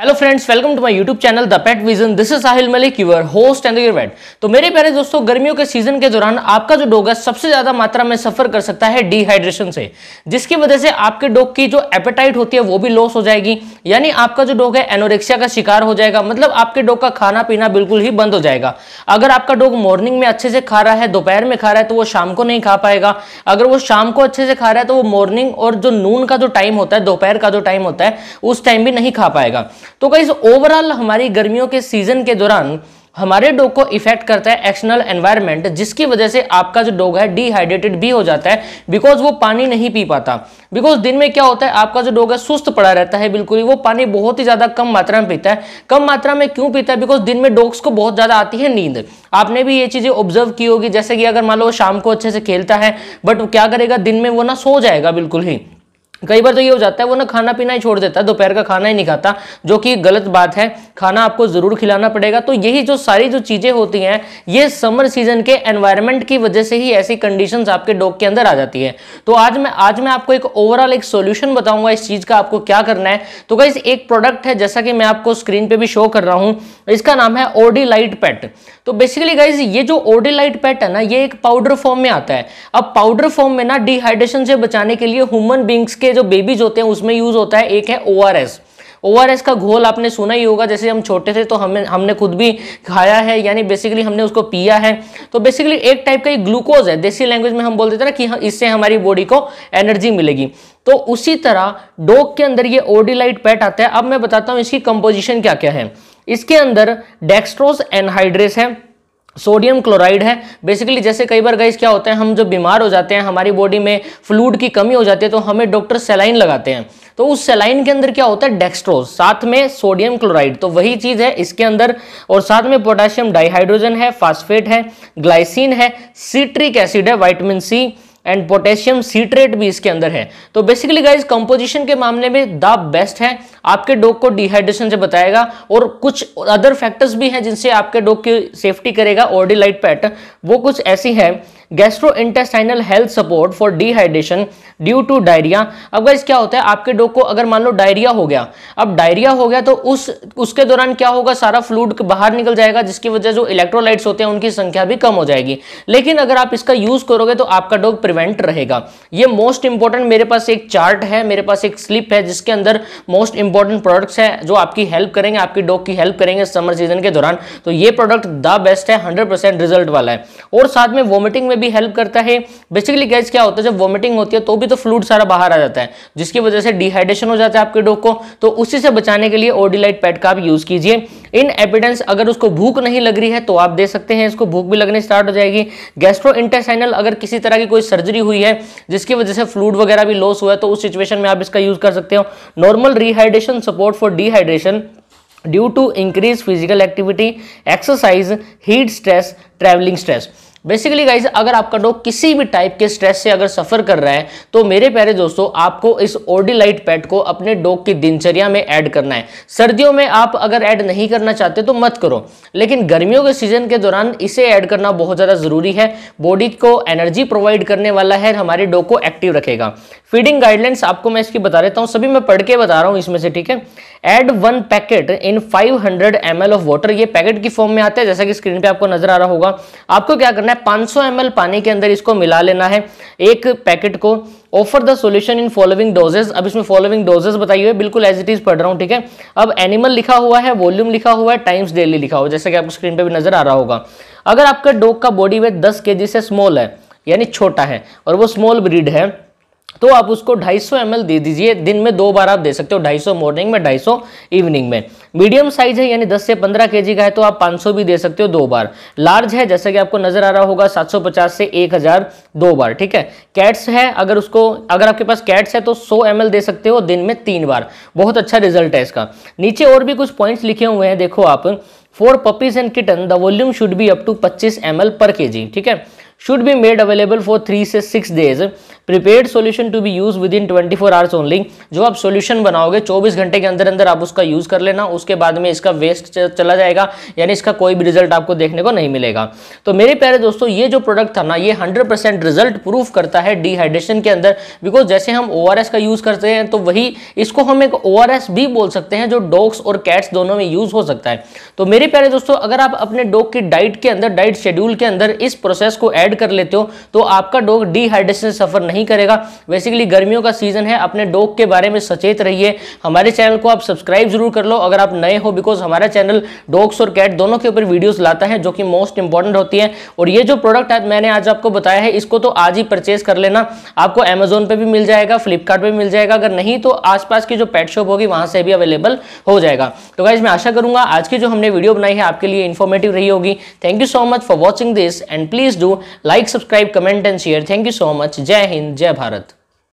hello friends welcome to my YouTube channel the pet vision this is Sahil Malik your host and vet तो मेरे प्यारे दोस्तों गर्मियों के सीजन के दौरान आपका जो डॉग है सबसे ज्यादा मात्रा में सफर कर सकता है डिहाइड्रेशन से जिसकी वजह से आपके डॉग की जो एपेटाइट होती है वो भी लॉस हो जाएगी यानी आपका जो डॉग है एनोरेक्सिया का शिकार हो जाएगा मतलब आपके डॉग का खाना पीना बिल्कुल ही बंद हो जाएगा अगर आपका डॉग मॉर्निंग में अच्छे से खा रहा है दोपहर में खा रहा है तो वो शाम को नहीं खा पाएगा अगर वो शाम को अच्छे से खा रहा है तो वो मॉर्निंग और जो नून का जो टाइम होता है दोपहर का जो टाइम होता है उस टाइम भी नहीं खा पाएगा तो कई ओवरऑल हमारी गर्मियों के सीजन के दौरान हमारे डॉग को इफेक्ट करता है एक्सटर्नल एनवायरनमेंट जिसकी वजह से आपका जो डॉग है डिहाइड्रेटेड भी हो जाता है बिकॉज वो पानी नहीं पी पाता बिकॉज दिन में क्या होता है आपका जो डॉग है सुस्त पड़ा रहता है बिल्कुल ही वो पानी बहुत ही ज्यादा कम मात्रा में पीता है कम मात्रा में क्यों पीता है बिकॉज दिन में डॉग्स को बहुत ज्यादा आती है नींद आपने भी ये चीजें ऑब्जर्व की होगी जैसे कि अगर मान लो शाम को अच्छे से खेलता है बट क्या करेगा दिन में वो ना सो जाएगा बिल्कुल ही कई बार तो ये हो जाता है वो ना खाना पीना ही छोड़ देता है दोपहर का खाना ही नहीं खाता जो कि गलत बात है खाना आपको ज़रूर खिलाना पड़ेगा तो यही जो सारी जो चीज़ें होती हैं ये समर सीजन के एनवायरमेंट की वजह से ही ऐसी कंडीशन आपके डॉग के अंदर आ जाती है तो आज मैं आज मैं आपको एक ओवरऑल एक सोल्यूशन बताऊंगा इस चीज़ का आपको क्या करना है तो गाइज एक प्रोडक्ट है जैसा कि मैं आपको स्क्रीन पर भी शो कर रहा हूँ इसका नाम है ओडी लाइट पैट तो बेसिकली गाइज ये जो ओडी लाइट पेट है ना ये एक पाउडर फॉर्म में आता है अब पाउडर फॉर्म में ना डिहाइड्रेशन से बचाने के लिए ह्यूमन बींग्स के जो बेबीज होते हैं उसमें यूज होता है एक है ओआरएस ओआरएस का घोल आपने सुना ही होगा जैसे हम छोटे थे तो हमें हमने खुद भी खाया है यानी बेसिकली हमने उसको पिया है तो बेसिकली एक टाइप का ये ग्लूकोज है देसी लैंग्वेज में हम बोल देते ना कि हाँ, इससे हमारी बॉडी को एनर्जी मिलेगी तो उसी तरह डोग के अंदर ये ओडिलाइट पैट आता है अब मैं बताता हूँ इसकी कंपोजिशन क्या क्या है इसके अंदर डेक्स्ट्रोज एनहाइड्रेस है सोडियम क्लोराइड है बेसिकली जैसे कई बार गैस क्या होता है हम जब बीमार हो जाते हैं हमारी बॉडी में फ्लूड की कमी हो जाती है तो हमें डॉक्टर सेलाइन लगाते हैं तो उस सेलाइन के अंदर क्या होता है डेक्स्ट्रोज साथ में सोडियम क्लोराइड तो वही चीज़ है इसके अंदर और साथ में पोटेशियम डाइहाइड्रोजन है फास्फेट है ग्लाइसिन है सीट्रिक एसिड है vitamin C and potassium citrate भी इसके अंदर है तो बेसिकली गाइज कंपोजिशन के मामले में द बेस्ट है आपके डॉग को डिहाइड्रेशन से बताएगा और कुछ अदर फैक्टर्स भी हैं जिनसे आपके डॉग की सेफ्टी करेगा ऑर्डिलाइट पैट वो कुछ ऐसी है intestinal health support for dehydration due to diarrhoea अब गाइस क्या होता है आपके डॉग को अगर मान लो डायरिया हो गया अब डायरिया हो गया तो उस उसके दौरान क्या होगा सारा फ्लूड बाहर निकल जाएगा जिसकी वजह जो इलेक्ट्रोलाइट्स होते हैं उनकी संख्या भी कम हो जाएगी लेकिन अगर आप इसका यूज करोगे तो आपका डॉग प्रिवेंट रहेगा ये मोस्ट इंपॉर्टेंट मेरे पास एक चार्ट है मेरे पास एक स्लिप है जिसके अंदर मोस्ट इंपॉर्टेंट प्रोडक्ट्स है जो आपकी हेल्प करेंगे आपकी डॉग की हेल्प करेंगे समर सीजन के दौरान तो ये प्रोडक्ट द बेस्ट है हंड्रेड रिजल्ट वाला है और साथ में वॉमिटिंग में में भी हेल्प करता है बेसिकली गैस क्या होता है जब वॉमिटिंग होती है तो भी तो फ्लूड सारा बाहर आ जाता है जिसकी वजह से डिहाइड्रेशन हो जाता है आपके डॉग को तो उसी से बचाने के लिए ओडिलाइट पैड का आप यूज कीजिए इन एपिडेंस अगर उसको भूख नहीं लग रही है तो आप दे सकते हैं इसको भूख भी लगने स्टार्ट हो जाएगी गैस्ट्रो इंटेसाइनल अगर किसी तरह की कोई सर्जरी हुई है जिसकी वजह से फ्लूड वगैरह भी लॉस हुआ है तो उस सिचुएशन में आप इसका यूज कर सकते हो normal rehydration support for dehydration due to increase physical activity exercise heat stress travelling stress basically guys अगर आपका डॉग किसी भी टाइप के स्ट्रेस से अगर सफर कर रहा है तो मेरे प्यारे दोस्तों आपको इस ओडिलाइट पैट को अपने डॉग की दिनचर्या में ऐड करना है सर्दियों में आप अगर ऐड नहीं करना चाहते तो मत करो लेकिन गर्मियों के सीजन के दौरान इसे ऐड करना बहुत ज़्यादा ज़रूरी है बॉडी को एनर्जी प्रोवाइड करने वाला है हमारे डॉग को एक्टिव रखेगा फीडिंग गाइडलाइंस आपको मैं इसकी बता देता हूँ सभी मैं पढ़ के बता रहा हूँ इसमें से ठीक है add one packet in five hundred M of water ये पैकेट की फॉर्म में आता है जैसा कि स्क्रीन पे आपको नजर आ रहा होगा आपको क्या करना है है 500 ml पानी के अंदर इसको मिला लेना है एक पैकेट को offer the solution in following doses अब इसमें फॉलोइंग डोजेस बताइए बिल्कुल एज इट इज पढ़ रहा हूँ ठीक है अब एनिमल लिखा हुआ है वॉल्यूम लिखा हुआ है टाइम्स डेली लिखा हुआ जैसे कि आपको स्क्रीन पर भी नजर आ रहा होगा अगर आपका डोग का बॉडी वेट दस के से स्मॉल है यानी छोटा है और वो स्मॉल ब्रीड है तो आप उसको 250 सौ दे दीजिए दिन में दो बार आप दे सकते हो 250 मॉर्निंग में 250 इवनिंग में मीडियम साइज है यानी 10 से 15 के का है तो आप 500 भी दे सकते हो दो बार लार्ज है जैसे कि आपको नजर आ रहा होगा 750 से 1000 दो बार ठीक है कैट्स है अगर उसको अगर आपके पास कैट्स है तो सौ एम दे सकते हो दिन में तीन बार बहुत अच्छा रिजल्ट है इसका नीचे और भी कुछ पॉइंट्स लिखे हुए हैं देखो आप for puppies and kitten the volume should be up to पच्चीस एम एल पर के जी ठीक है should be made available for 3 से 6 days prepared solution to be used within 24 hours only जो आप solution बनाओगे 24 घंटे के अंदर अंदर आप उसका use कर लेना उसके बाद में इसका waste चला जाएगा यानी इसका कोई भी result आपको देखने को नहीं मिलेगा तो मेरे प्यारे दोस्तों ये जो product था ना ये 100% result प्रूफ करता है डिहाइड्रेशन के अंदर बिकॉज जैसे हम एस का यूज करते हैं तो वही इसको हम एक एस भी बोल सकते हैं जो डॉग्स और कैट्स दोनों में यूज हो सकता है तो मेरे प्यारे दोस्तों अगर आप अपने डॉग की डाइट के अंदर डाइट शेड्यूल के अंदर इस प्रोसेस को एड ऐड कर लेते हो तो आपका डॉग डिहाइड्रेशन सफर नहीं करेगा बेसिकली गर्मियों का सीजन है अपने डॉग के बारे में सचेत रहिए हमारे चैनल को आप सब्सक्राइब जरूर कर लो अगर आप नए हो बिकॉज हमारा चैनल डॉग्स और कैट दोनों के ऊपर वीडियोज लाता है जो कि मोस्ट इंपॉर्टेंट होती है और ये जो प्रोडक्ट मैंने आज आपको बताया है इसको तो आज ही परचेज कर लेना आपको अमेजोन पर भी मिल जाएगा फ्लिपकार्ट पर मिल जाएगा अगर नहीं तो आसपास की जो पेट शॉप होगी वहां से भी अवेलेबल हो जाएगा तो गाइज मैं आशा करूंगा आज की जो हमने वीडियो बनाई है आपके लिए इन्फॉर्मेटिव रही होगी thank you so much for watching this and please do like subscribe comment and share thank you so much जय हिंद जय भारत